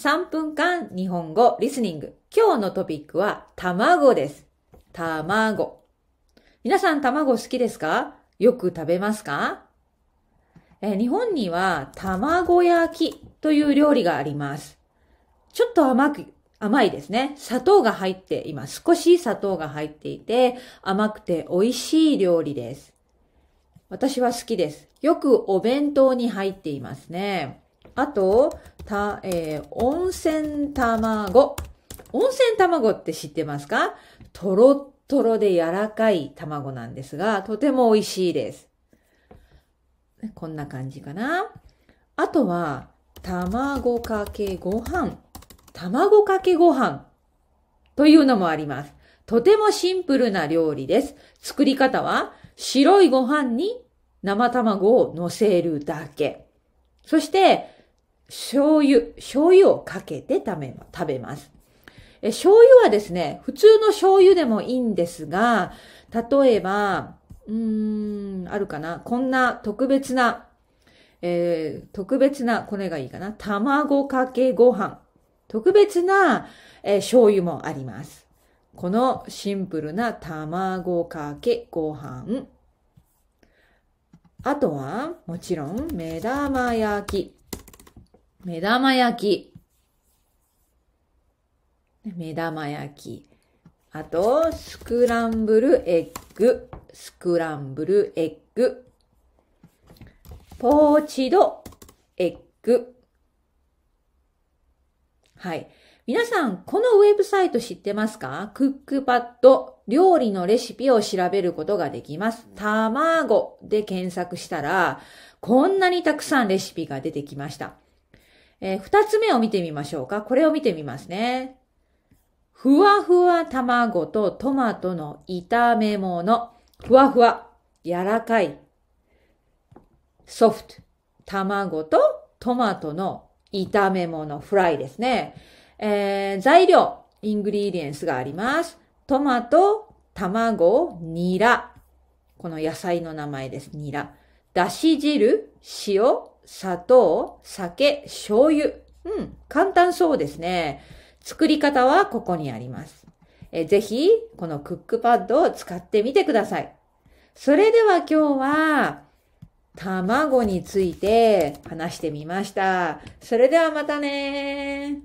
3分間日本語リスニング。今日のトピックは卵です。卵。皆さん卵好きですかよく食べますかえ日本には卵焼きという料理があります。ちょっと甘く、甘いですね。砂糖が入っています。少し砂糖が入っていて、甘くて美味しい料理です。私は好きです。よくお弁当に入っていますね。あと、た、えー、温泉卵。温泉卵って知ってますかとろっとろで柔らかい卵なんですが、とても美味しいです。こんな感じかな。あとは、卵かけご飯。卵かけご飯というのもあります。とてもシンプルな料理です。作り方は、白いご飯に生卵を乗せるだけ。そして、醤油、醤油をかけて食べ食べます。え醤油はですね、普通の醤油でもいいんですが、例えば、うーん、あるかな。こんな特別な、えー、特別な、これがいいかな。卵かけご飯。特別な、えー、醤油もあります。このシンプルな卵かけご飯。あとは、もちろん、目玉焼き。目玉焼き。目玉焼き。あと、スクランブルエッグ。スクランブルエッグ。ポーチドエッグ。はい。皆さん、このウェブサイト知ってますかクックパッド、料理のレシピを調べることができます。卵で検索したら、こんなにたくさんレシピが出てきました。えー、つ目を見てみましょうか。これを見てみますね。ふわふわ卵とトマトの炒め物。ふわふわ、柔らかい、ソフト。卵とトマトの炒め物、フライですね。えー、材料、イングリーディエンスがあります。トマト、卵、ニラ。この野菜の名前です。ニラ。だし汁、塩、砂糖、酒、醤油。うん、簡単そうですね。作り方はここにあります。えぜひ、このクックパッドを使ってみてください。それでは今日は、卵について話してみました。それではまたね